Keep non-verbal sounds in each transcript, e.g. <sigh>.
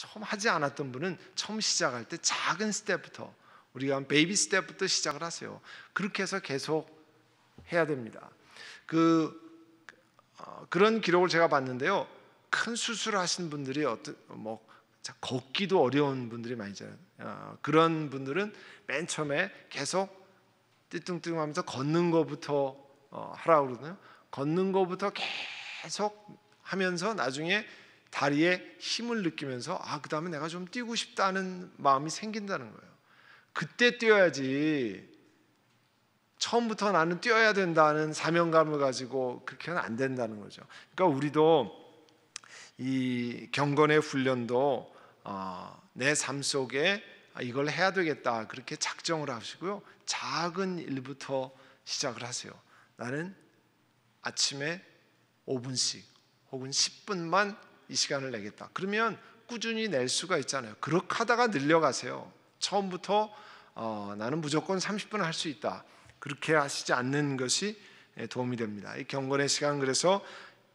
처음 하지 않았던 분은 처음 시작할 때 작은 스텝부터 우리가 베이비 스텝부터 시작을 하세요. 그렇게 해서 계속 해야 됩니다. 그 어, 그런 기록을 제가 봤는데요. 큰 수술을 하신 분들이 어떤 뭐 걷기도 어려운 분들이 많이 있잖아요. 어, 그런 분들은 맨 처음에 계속 뜨뚱뜨뚱하면서 걷는 거부터 어, 하라 고 그러거든요. 걷는 거부터 계속 하면서 나중에 다리에 힘을 느끼면서 아, 그다음에 내가 좀 뛰고 싶다는 마음이 생긴다는 거예요. 그때 뛰어야지. 처음부터 나는 뛰어야 된다는 사명감을 가지고 그렇게는 안 된다는 거죠. 그러니까 우리도 이 경건의 훈련도 어, 내삶 속에 이걸 해야 되겠다 그렇게 작정을 하시고요. 작은 일부터 시작을 하세요. 나는 아침에 5분씩 혹은 10분만 이 시간을 내겠다. 그러면 꾸준히 낼 수가 있잖아요. 그렇게 하다가 늘려가세요. 처음부터 어, 나는 무조건 30분 할 수 있다. 그렇게 하시지 않는 것이 예, 도움이 됩니다. 이 경건의 시간 그래서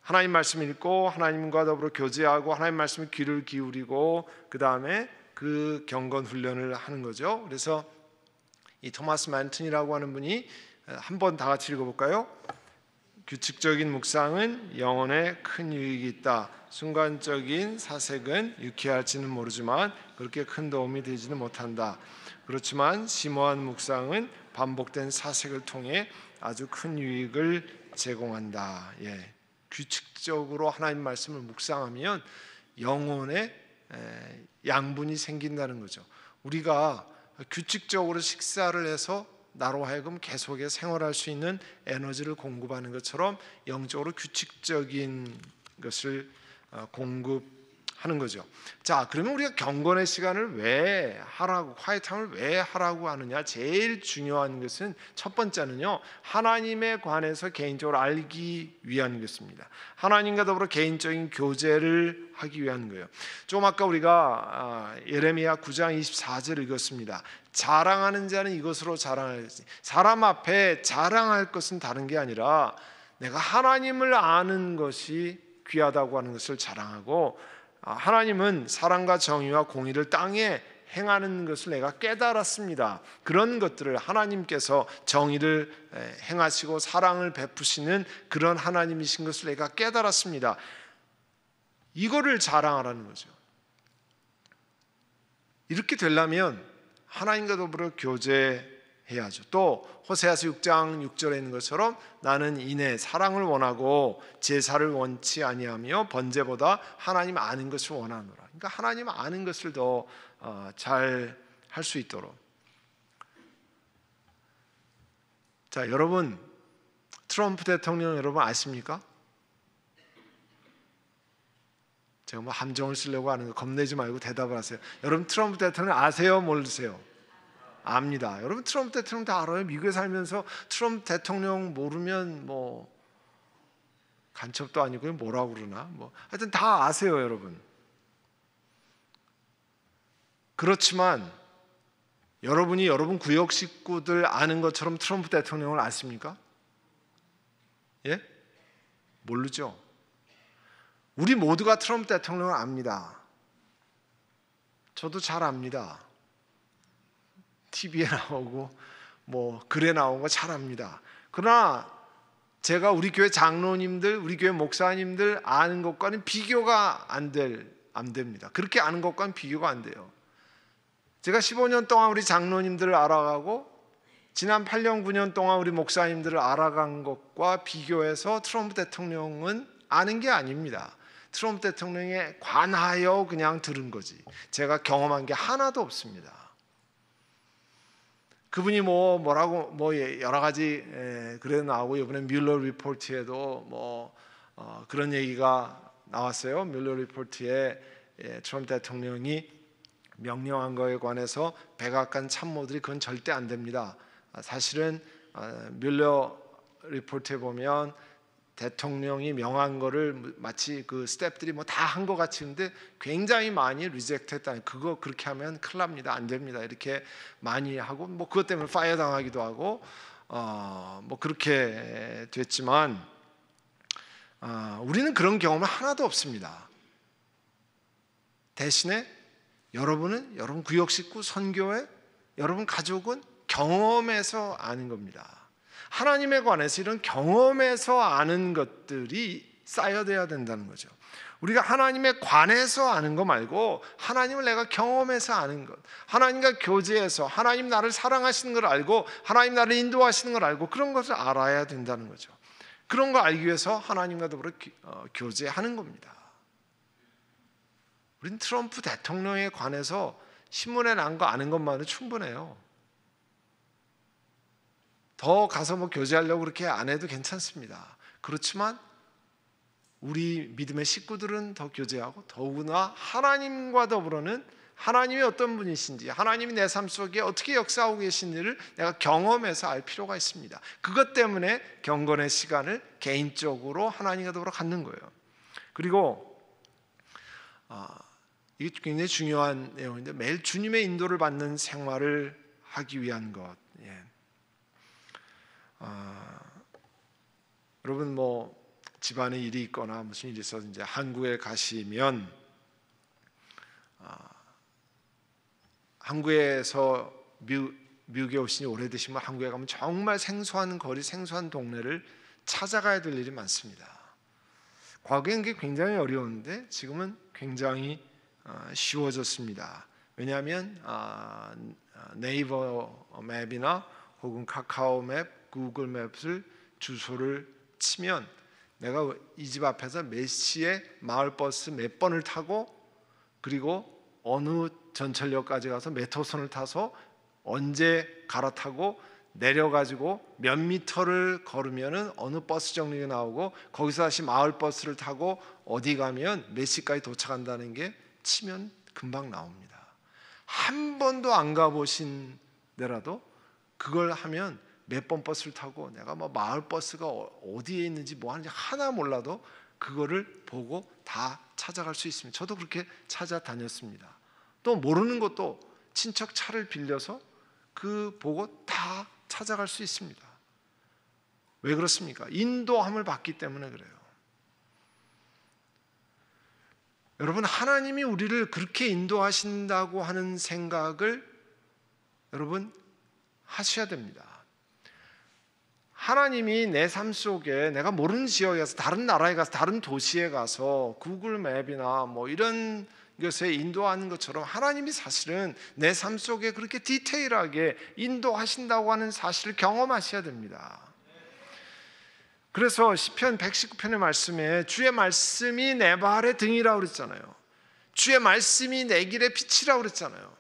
하나님 말씀 읽고 하나님과 더불어 교제하고 하나님 말씀에 귀를 기울이고 그 다음에 그 경건 훈련을 하는 거죠. 그래서 이 토마스 만튼이라고 하는 분이 어, 한번다 같이 읽어볼까요? 규칙적인 그 묵상은 영혼에 큰 유익이 있다. 순간적인 사색은 유쾌할지는 모르지만 그렇게 큰 도움이 되지는 못한다. 그렇지만 심오한 묵상은 반복된 사색을 통해 아주 큰 유익을 제공한다. 예. 규칙적으로 하나님 말씀을 묵상하면 영혼에 양분이 생긴다는 거죠. 우리가 규칙적으로 식사를 해서 나로 하여금 계속해 생활할 수 있는 에너지를 공급하는 것처럼 영적으로 규칙적인 것을 어, 공급하는 거죠. 자, 그러면 우리가 경건의 시간을 왜 하라고 화이팅을 왜 하라고 하느냐? 제일 중요한 것은 첫 번째는요. 하나님에 관해서 개인적으로 알기 위한 것입니다. 하나님과 더불어 개인적인 교제를 하기 위한 거예요. 좀 아까 우리가 아, 예레미야 9장 24절 읽었습니다. 자랑하는 자는 이것으로 자랑할 것이 사람 앞에 자랑할 것은 다른 게 아니라 내가 하나님을 아는 것이 귀하다고 하는 것을 자랑하고 아, 하나님은 사랑과 정의와 공의를 땅에 행하는 것을 내가 깨달았습니다. 그런 것들을 하나님께서 정의를 행하시고 사랑을 베푸시는 그런 하나님이신 것을 내가 깨달았습니다. 이거를 자랑하라는 거죠. 이렇게 되려면 하나님과 더불어 교제해야죠. 또 호세아서 6장 6절에 있는 것처럼 나는 이내 사랑을 원하고 제사를 원치 아니하며 번제보다 하나님 아는 것을 원하노라. 그러니까 하나님 아는 것을 더 잘 할수 어, 있도록. 자, 여러분 트럼프 대통령 여러분 아십니까? 제가 뭐 함정을 쓰려고 하는 거 겁내지 말고 대답을 하세요. 여러분 트럼프 대통령 아세요? 모르세요? 압니다. 여러분 트럼프 대통령 다 알아요. 미국에 살면서 트럼프 대통령 모르면 뭐 간첩도 아니고 뭐라고 그러나 뭐 하여튼 다 아세요, 여러분. 그렇지만 여러분이 여러분 구역 식구들 아는 것처럼 트럼프 대통령을 아십니까? 예? 모르죠. 우리 모두가 트럼프 대통령을 압니다. 저도 잘 압니다. TV에 <laughs> 나오고 뭐 글에 나온 거 잘 압니다. 그러나 제가 우리 교회 장로님들, 우리 교회 목사님들 아는 것과는 비교가 안 될 안 됩니다. 그렇게 아는 것과는 비교가 안 돼요. 제가 15년 동안 우리 장로님들을 알아가고 지난 8년 9년 동안 우리 목사님들을 알아간 것과 비교해서 트럼프 대통령은 아는 게 아닙니다. 트럼프 대통령에 관하여 그냥 들은 거지. 제가 경험한 게 하나도 없습니다. 그분이 뭐 뭐라고 뭐 예, 여러 가지 예, 그래 나오고 이번에 뮬러 리포트에도 뭐어 그런 얘기가 나왔어요. 뮬러 리포트에 예, 트럼프 대통령이 명령한 거에 관해서 백악관 참모들이 그건 절대 안 됩니다. 사실은 어, 뮬러 리포트에 보면 대통령이 명한 거를 마치 그 스탭들이 뭐 다 한 것 같이 는데 굉장히 많이 리젝트 했다 그거 그렇게 하면 큰일 납니다. 안 됩니다. 이렇게 많이 하고 뭐 그것 때문에 파이어 당하기도 하고 어 뭐 그렇게 됐지만 어 우리는 그런 경험은 하나도 없습니다. 대신에 여러분은 여러분 구역 식구 선교회 여러분 가족은 경험에서 아는 겁니다. 하나님에 관해서 이런 경험에서 아는 것들이 쌓여져야 된다는 거죠. 우리가 하나님에 관해서 아는 거 말고 하나님을 내가 경험해서 아는 것, 하나님과 교제해서 하나님 나를 사랑하시는 걸 알고 하나님 나를 인도하시는 걸 알고 그런 것을 알아야 된다는 거죠. 그런 걸 알기 위해서 하나님과 더불어 어, 교제하는 겁니다. 우린 트럼프 대통령에 관해서 신문에 난 거 아는 것만으로 충분해요. 더 가서 뭐 교제하려고 그렇게 안 해도 괜찮습니다. 그렇지만 우리 믿음의 식구들은 더 교제하고 더구나 하나님과 더불어는 하나님이 어떤 분이신지 하나님이 내 삶 속에 어떻게 역사하고 계신지를 내가 경험해서 알 필요가 있습니다. 그것 때문에 경건의 시간을 개인적으로 하나님과 더불어 갖는 거예요. 그리고 어, 이게 굉장히 중요한 내용인데 매일 주님의 인도를 받는 생활을 하기 위한 것 아, 여러분 뭐 집안에 일이 있거나 무슨 일이 있어서 이제 한국에 가시면 아, 한국에서 뮤, 미국오신니 오래되시면 한국에 가면 정말 생소한 거리, 생소한 동네를 찾아가야 될 일이 많습니다. 과거엔 게 굉장히 어려웠는데 지금은 굉장히 아, 쉬워졌습니다. 왜냐하면 아, 아, 네이버 맵이나 혹은 카카오 맵 구글 맵을 주소를 치면 내가 이 집 앞에서 몇 시에 마을버스 몇 번을 타고 그리고 어느 전철역까지 가서 메토선을 타서 언제 갈아타고 내려가지고 몇 미터를 걸으면은 어느 버스 정류에 나오고 거기서 다시 마을 버스를 타고 어디 가면 몇 시까지 도착한다는 게 치면 금방 나옵니다. 한 번도 안 가보신 데라도 그걸 하면 몇번 버스를 타고 내가 뭐 마을 버스가 어, 어디에 있는지 뭐 하는지 하나 몰라도 그거를 보고 다 찾아갈 수 있습니다. 저도 그렇게 찾아다녔습니다. 또 모르는 것도 친척 차를 빌려서 그 보고 다 찾아갈 수 있습니다. 왜 그렇습니까? 인도함을 받기 때문에 그래요. 여러분 하나님이 우리를 그렇게 인도하신다고 하는 생각을 여러분 하셔야 됩니다. 하나님이 내 삶 속에 내가 모르는 지역에 가서 다른 나라에 가서 다른 도시에 가서 구글 맵이나 뭐 이런 것에 인도하는 것처럼 하나님이 사실은 내 삶 속에 그렇게 디테일하게 인도하신다고 하는 사실을 경험하셔야 됩니다. 그래서 시편 119편의 말씀에 주의 말씀이 내 발의 등이라고 그랬잖아요. 주의 말씀이 내 길의 빛이라고 그랬잖아요.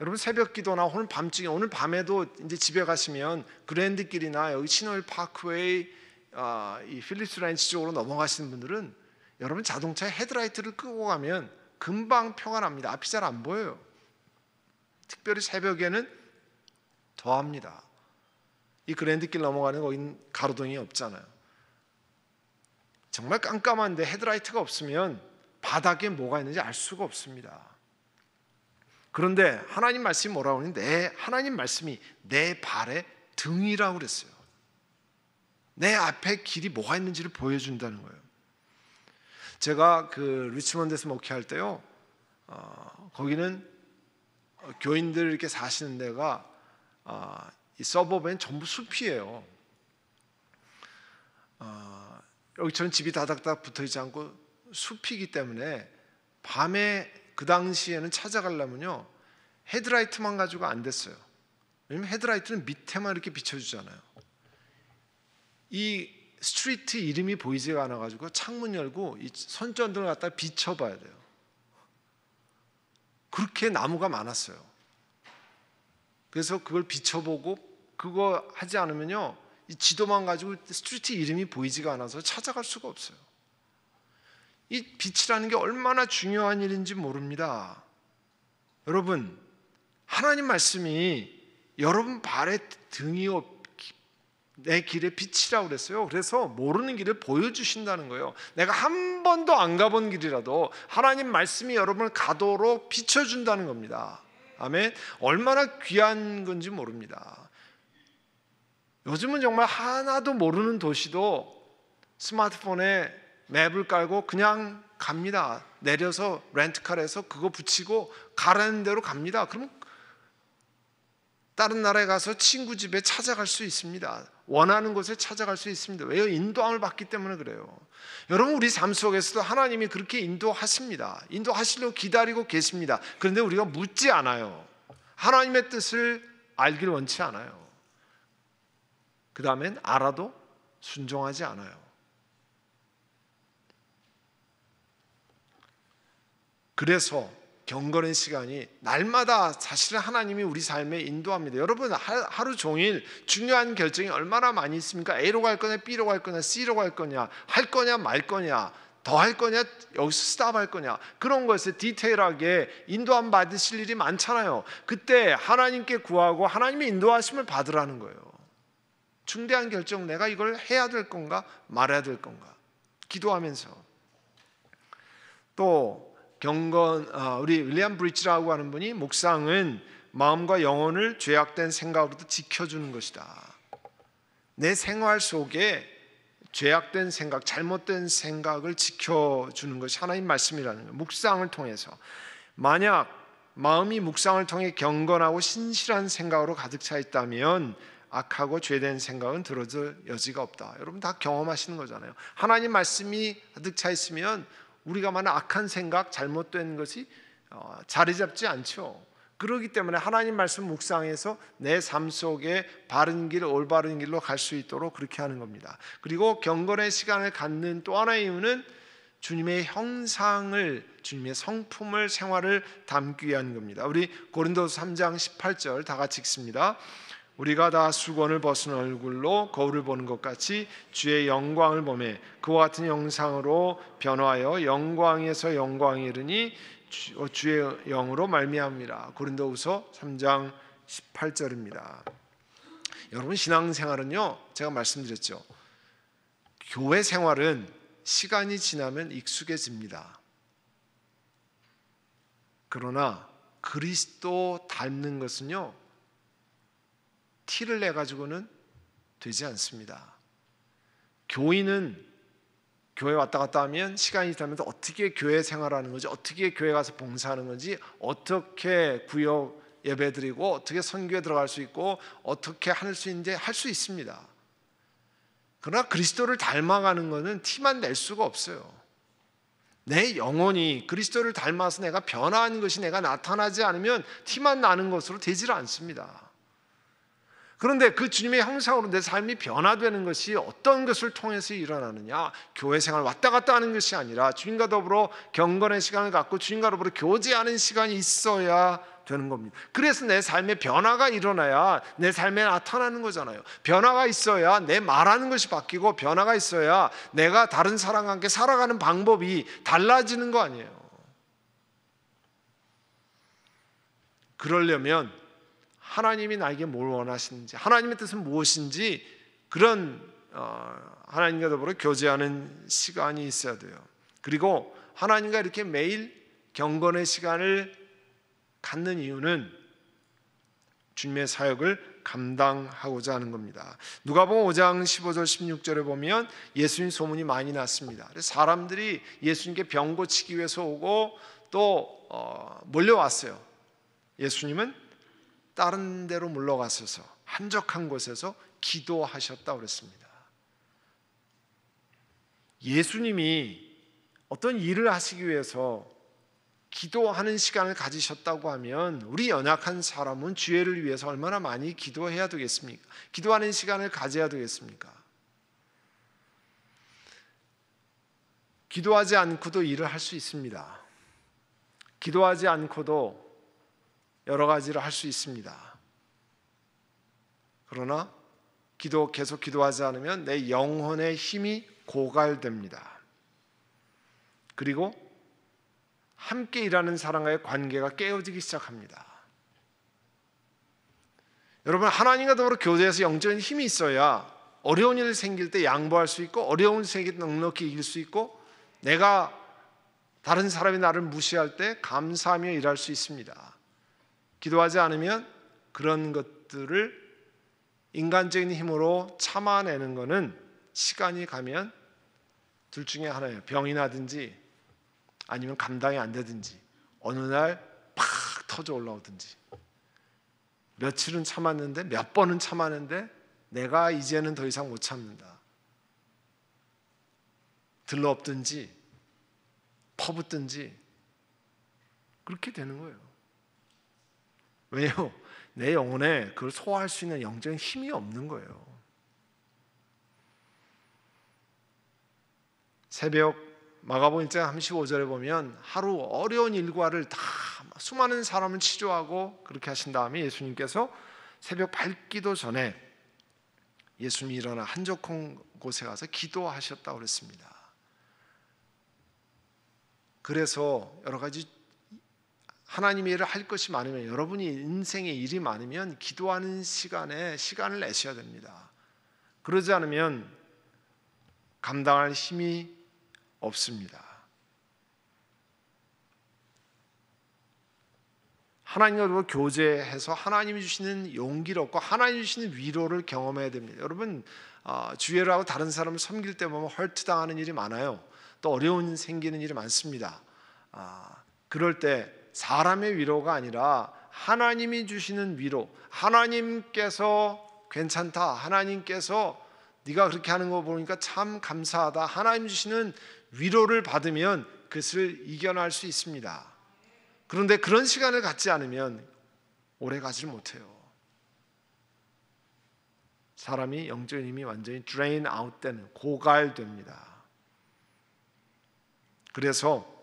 여러분 새벽 기도나 오늘 밤중에 오늘 밤에도 이제 집에 가시면 그랜드길이나 여기 신월 파크웨이 아, 이 필립스 라인스 쪽으로 넘어가시는 분들은 여러분 자동차에 헤드라이트를 끄고 가면 금방 표가 납니다. 앞이 잘 안 보여요. 특별히 새벽에는 더합니다. 이 그랜드길 넘어가는 거긴 가로등이 없잖아요. 정말 깜깜한데 헤드라이트가 없으면 바닥에 뭐가 있는지 알 수가 없습니다. 그런데 하나님 말씀이 뭐라고 하는데 하나님 말씀이 내 발의 등이라고 그랬어요. 내 앞에 길이 뭐가 있는지를 보여준다는 거예요. 제가 그 리치몬드에서 목회할 때요, 어, 거기는 어, 교인들 이렇게 사시는 데가 어, 이서버브 전부 숲이에요. 어, 여기처 집이 다닥다닥 붙어있지 않고 숲이기 때문에 밤에 그 당시에는 찾아가려면요 헤드라이트만 가지고 안 됐어요. 왜냐면 헤드라이트는 밑에만 이렇게 비춰주잖아요. 이 스트리트 이름이 보이지가 않아가지고 창문 열고 이 선전등을 갖다 비춰봐야 돼요. 그렇게 나무가 많았어요. 그래서 그걸 비춰보고 그거 하지 않으면요 이 지도만 가지고 스트리트 이름이 보이지가 않아서 찾아갈 수가 없어요. 이 빛이라는 게 얼마나 중요한 일인지 모릅니다. 여러분, 하나님 말씀이 여러분 발에 등이요 내 길에 빛이라고 그랬어요. 그래서 모르는 길을 보여주신다는 거예요. 내가 한 번도 안 가본 길이라도 하나님 말씀이 여러분을 가도록 비춰준다는 겁니다. 아멘. 얼마나 귀한 건지 모릅니다. 요즘은 정말 하나도 모르는 도시도 스마트폰에 맵을 깔고 그냥 갑니다. 내려서 렌트카에서 그거 붙이고 가라는 대로 갑니다. 그럼 다른 나라에 가서 친구 집에 찾아갈 수 있습니다. 원하는 곳에 찾아갈 수 있습니다. 왜요? 인도함을 받기 때문에 그래요. 여러분 우리 삶 속에서도 하나님이 그렇게 인도하십니다. 인도하시려고 기다리고 계십니다. 그런데 우리가 묻지 않아요. 하나님의 뜻을 알길 원치 않아요. 그 다음엔 알아도 순종하지 않아요. 그래서 경건의 시간이 날마다 사실 하나님이 우리 삶에 인도합니다. 여러분 하루 종일 중요한 결정이 얼마나 많이 있습니까? A로 갈 거냐, B로 갈 거냐, C로 갈 거냐, 할 거냐, 말 거냐, 더 할 거냐, 여기서 스탑할 거냐 그런 것에 디테일하게 인도함 받으실 일이 많잖아요. 그때 하나님께 구하고 하나님의 인도하심을 받으라는 거예요. 중대한 결정 내가 이걸 해야 될 건가 말아야 될 건가 기도하면서 또 경건 아, 우리 윌리엄 브릿지라고 하는 분이 목상은 마음과 영혼을 죄악된 생각으로부터 지켜주는 것이다. 내 생활 속에 죄악된 생각, 잘못된 생각을 지켜주는 것이 하나님 말씀이라는 거예요. 묵상을 통해서 만약 마음이 묵상을 통해 경건하고 신실한 생각으로 가득 차 있다면 악하고 죄된 생각은 들어줄 여지가 없다. 여러분 다 경험하시는 거잖아요. 하나님 말씀이 가득 차 있으면 우리가 많은 악한 생각, 잘못된 것이 어, 자리 잡지 않죠. 그러기 때문에 하나님 말씀 묵상해서 내 삶 속에 바른 길, 올바른 길로 갈 수 있도록 그렇게 하는 겁니다. 그리고 경건의 시간을 갖는 또 하나의 이유는 주님의 형상을 주님의 성품을 생활을 담기 위한 겁니다. 우리 고린도 3장 18절 다 같이 읽습니다. 우리가 다 수건을 벗은 얼굴로 거울을 보는 것 같이 주의 영광을 보매 그와 같은 영상으로 변화하여 영광에서 영광에 이르니 주, 어, 의 영으로 말미암이라 고린도후서 3장 18절입니다. 여러분 신앙생활은요 제가 말씀드렸죠 교회 생활은 시간이 지나면 익숙해집니다. 그러나 그리스도 닮는 것은요 티를 내 가지고는 되지 않습니다. 교인은 교회 왔다 갔다 하면 시간이 지나면서 어떻게 교회 생활하는 거지, 어떻게 교회 가서 봉사하는 건지, 어떻게 구역 예배 드리고 어떻게 선교에 들어갈 수 있고 어떻게 할 수 있는지 할 수 있습니다. 그러나 그리스도를 닮아가는 것은 티만 낼 수가 없어요. 내 영혼이 그리스도를 닮아서 내가 변화한 것이 내가 나타나지 않으면 티만 나는 것으로 되질 않습니다. 그런데 그 주님의 형상으로 내 삶이 변화되는 것이 어떤 것을 통해서 일어나느냐? 교회 생활 왔다 갔다 하는 것이 아니라 주님과 더불어 경건의 시간을 갖고 주님과 더불어 교제하는 시간이 있어야 되는 겁니다. 그래서 내 삶에 변화가 일어나야 내 삶에 나타나는 거잖아요. 변화가 있어야 내 말하는 것이 바뀌고 변화가 있어야 내가 다른 사람과 함께 살아가는 방법이 달라지는 거 아니에요. 그러려면 하나님이 나에게 뭘 원하시는지, 하나님의 뜻은 무엇인지 그런 어, 하나님과 더불어 교제하는 시간이 있어야 돼요. 그리고 하나님과 이렇게 매일 경건의 시간을 갖는 이유는 주님의 사역을 감당하고자 하는 겁니다. 누가복음 5장 15절 16절에 보면 예수님 소문이 많이 났습니다. 사람들이 예수님께 병 고치기 위해서 오고 또 어, 몰려왔어요. 예수님은 다른 데로 물러가셔서 한적한 곳에서 기도하셨다 그랬습니다. 예수님이 어떤 일을 하시기 위해서 기도하는 시간을 가지셨다고 하면 우리 연약한 사람은 죄를 위해서 얼마나 많이 기도해야 되겠습니까? 기도하는 시간을 가져야 되겠습니까? 기도하지 않고도 일을 할 수 있습니다. 기도하지 않고도 여러 가지를 할 수 있습니다. 그러나 기도 계속 기도하지 않으면 내 영혼의 힘이 고갈됩니다. 그리고 함께 일하는 사람과의 관계가 깨어지기 시작합니다. 여러분 하나님과 더불어 교제해서 영적인 힘이 있어야 어려운 일 생길 때 양보할 수 있고 어려운 세계 넉넉히 이길 수 있고 내가 다른 사람이 나를 무시할 때 감사하며 일할 수 있습니다. 기도하지 않으면 그런 것들을 인간적인 힘으로 참아내는 것은 시간이 가면 둘 중에 하나예요. 병이 나든지 아니면 감당이 안 되든지 어느 날 팍 터져 올라오든지 며칠은 참았는데 몇 번은 참았는데 내가 이제는 더 이상 못 참는다. 들러없든지 퍼붓든지 그렇게 되는 거예요. 왜요? <laughs> 내 영혼에 그걸 소화할 수 있는 영적인 힘이 없는 거예요. 새벽 마가복음 1장 35절에 보면 하루 어려운 일과를 다 수많은 사람을 치료하고 그렇게 하신 다음에 예수님께서 새벽 밝기도 전에 예수님이 일어나 한적한 곳에 가서 기도하셨다고 그랬습니다. 그래서 여러 가지 하나님의 일을 할 것이 많으면 여러분이 인생의 일이 많으면 기도하는 시간에 시간을 내셔야 됩니다. 그러지 않으면 감당할 힘이 없습니다. 하나님과 교제해서 하나님이 주시는 용기를 얻고 하나님이 주시는 위로를 경험해야 됩니다. 여러분 아, 주의를 하고 다른 사람을 섬길 때 보면 헐트당하는 일이 많아요. 또 어려운 생기는 일이 많습니다. 아, 그럴 때 사람의 위로가 아니라 하나님이 주시는 위로, 하나님께서 괜찮다, 하나님께서 네가 그렇게 하는 거 보니까 참 감사하다. 하나님 주시는 위로를 받으면 그것을 이겨낼 수 있습니다. 그런데 그런 시간을 갖지 않으면 오래 가지를 못해요. 사람이 영적인 힘이 완전히 드레인 아웃 o 되는 고갈됩니다. 그래서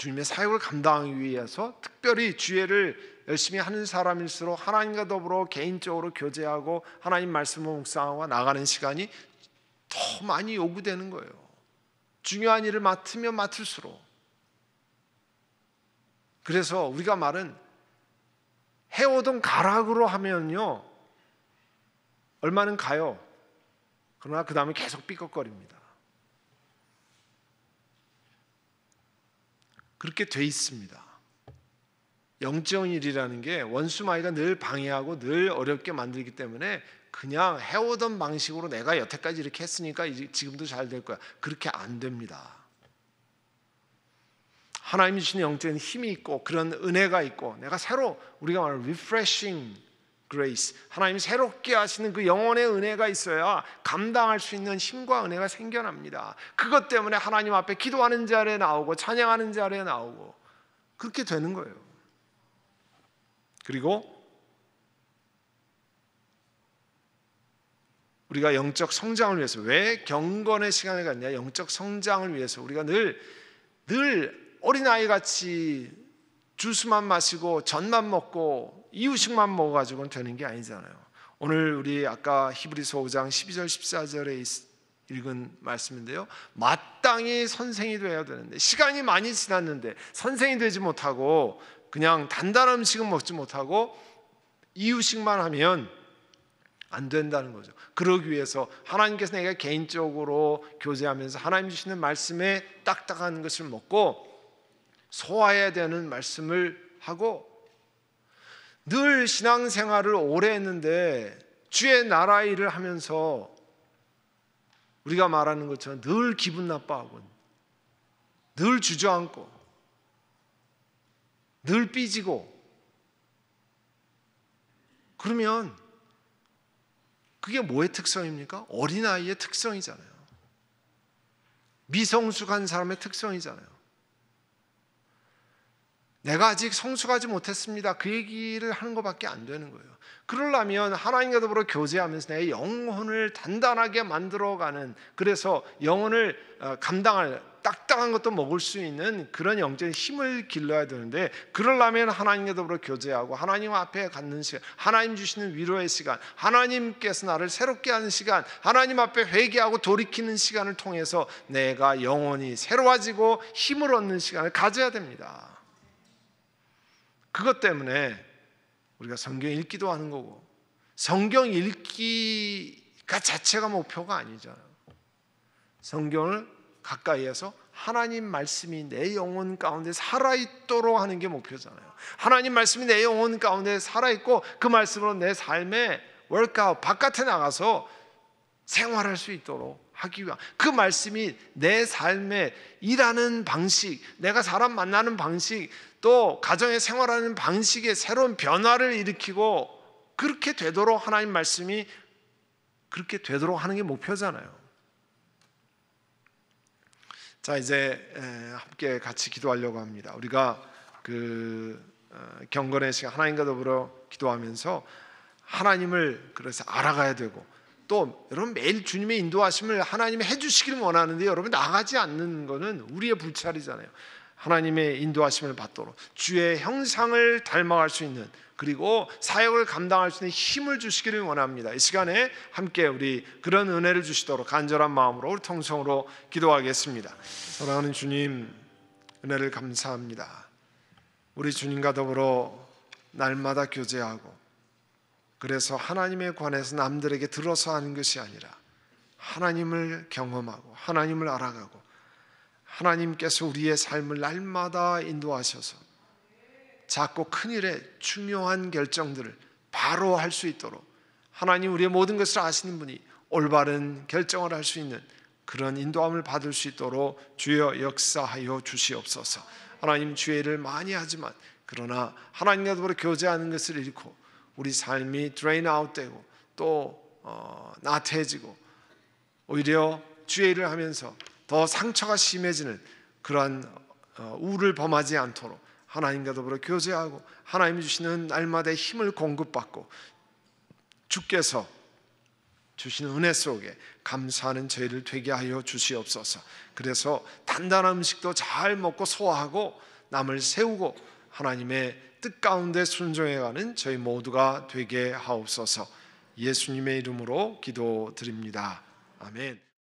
주님의 사역을 감당하기 위해서 특별히 주의를 열심히 하는 사람일수록 하나님과 더불어 개인적으로 교제하고 하나님 말씀을 묵상하고 나가는 시간이 더 많이 요구되는 거예요. 중요한 일을 맡으면 맡을수록. 그래서 우리가 말은 해오던 가락으로 하면요. 얼마는 가요. 그러나 그 다음에 계속 삐걱거립니다. 그렇게 돼 있습니다. 영적인일이라는 게 원수마이가 늘 방해하고 늘 어렵게 만들기 때문에 그냥 해오던 방식으로 내가 여태까지 이렇게 했으니까 지금도 잘 될 거야. 그렇게 안 됩니다. 하나님이 주시 영적인 힘이 있고 그런 은혜가 있고 내가 새로 우리가 말하는 리프레싱 grace 하나님 새롭게 하시는 그 영혼의 은혜가 있어야 감당할 수 있는 힘과 은혜가 생겨납니다. 그것 때문에 하나님 앞에 기도하는 자리에 나오고 찬양하는 자리에 나오고 그렇게 되는 거예요. 그리고 우리가 영적 성장을 위해서 왜 경건의 시간을 갖냐? 영적 성장을 위해서 우리가 늘 늘 어린아이 같이 주스만 마시고 전만 먹고 이유식만 먹어가지고는 되는 게 아니잖아요. 오늘 우리 아까 히브리서 5장 12절 14절에 읽은 말씀인데요. 마땅히 선생이 되어야 되는데 시간이 많이 지났는데 선생이 되지 못하고 그냥 단단 음식은 먹지 못하고 이유식만 하면 안 된다는 거죠. 그러기 위해서 하나님께서 내가 개인적으로 교제하면서 하나님 주시는 말씀에 딱딱한 것을 먹고 소화해야 되는 말씀을 하고 늘 신앙생활을 오래 했는데 주의 나라 일을 하면서 우리가 말하는 것처럼 늘 기분 나빠하고 늘 주저앉고 늘 삐지고 그러면 그게 뭐의 특성입니까? 어린아이의 특성이잖아요. 미성숙한 사람의 특성이잖아요. 내가 아직 성숙하지 못했습니다. 그 얘기를 하는 것밖에 안 되는 거예요. 그러려면 하나님과 더불어 교제하면서 내 영혼을 단단하게 만들어가는 그래서 영혼을 어, 감당할 딱딱한 것도 먹을 수 있는 그런 영적인 힘을 길러야 되는데 그러려면 하나님과 더불어 교제하고 하나님 앞에 갖는 시간 하나님 주시는 위로의 시간 하나님께서 나를 새롭게 하는 시간 하나님 앞에 회개하고 돌이키는 시간을 통해서 내가 영혼이 새로워지고 힘을 얻는 시간을 가져야 됩니다 그것 때문에 우리가 성경 읽기도 하는 거고 성경 읽기가 자체가 목표가 아니잖아요. 성경을 가까이에서 하나님 말씀이 내 영혼 가운데 살아있도록 하는 게 목표잖아요. 하나님 말씀이 내 영혼 가운데 살아있고 그 말씀으로 내 삶에 월카 바깥에 나가서 생활할 수 있도록 하기 위한 그 말씀이 내 삶에 일하는 방식, 내가 사람 만나는 방식, 또 가정에 생활하는 방식에 새로운 변화를 일으키고 그렇게 되도록 하나님 말씀이 그렇게 되도록 하는 게 목표잖아요. 자 이제 함께 같이 기도하려고 합니다. 우리가 그 어, 경건의 시간 하나님과 더불어 기도하면서 하나님을 그래서 알아가야 되고 또 여러분 매일 주님의 인도하심을 하나님이 해주시기를 원하는데 여러분 나가지 않는 것은 우리의 불찰이잖아요. 하나님의 인도하심을 받도록 주의 형상을 닮아갈 수 있는 그리고 사역을 감당할 수 있는 힘을 주시기를 원합니다. 이 시간에 함께 우리 그런 은혜를 주시도록 간절한 마음으로 우리 통성으로 기도하겠습니다. 사랑하는 주님 은혜를 감사합니다. 우리 주님과 더불어 날마다 교제하고 그래서 하나님에 관해서 남들에게 들어서 하는 것이 아니라 하나님을 경험하고 하나님을 알아가고 하나님께서 우리의 삶을 날마다 인도하셔서 작고 큰 일에 중요한 결정들을 바로 할 수 있도록 하나님 우리의 모든 것을 아시는 분이 올바른 결정을 할 수 있는 그런 인도함을 받을 수 있도록 주여 역사하여 주시옵소서. 하나님 주의를 많이 하지만 그러나 하나님과 더불어 교제하는 것을 잃고 우리 삶이 드레인 아웃되고 또 어, 나태해지고 오히려 주의 를 하면서 더 상처가 심해지는 그러한 어, 우를 범하지 않도록 하나님과 더불어 교제하고 하나님이 주시는 날마다 힘을 공급받고 주께서 주시는 은혜 속에 감사하는 저희를 되게 하여 주시옵소서. 그래서 단단한 음식도 잘 먹고 소화하고 남을 세우고 하나님의 뜻 가운데 순종해가는 저희 모두가 되게 하옵소서 예수님의 이름으로 기도드립니다. 아멘.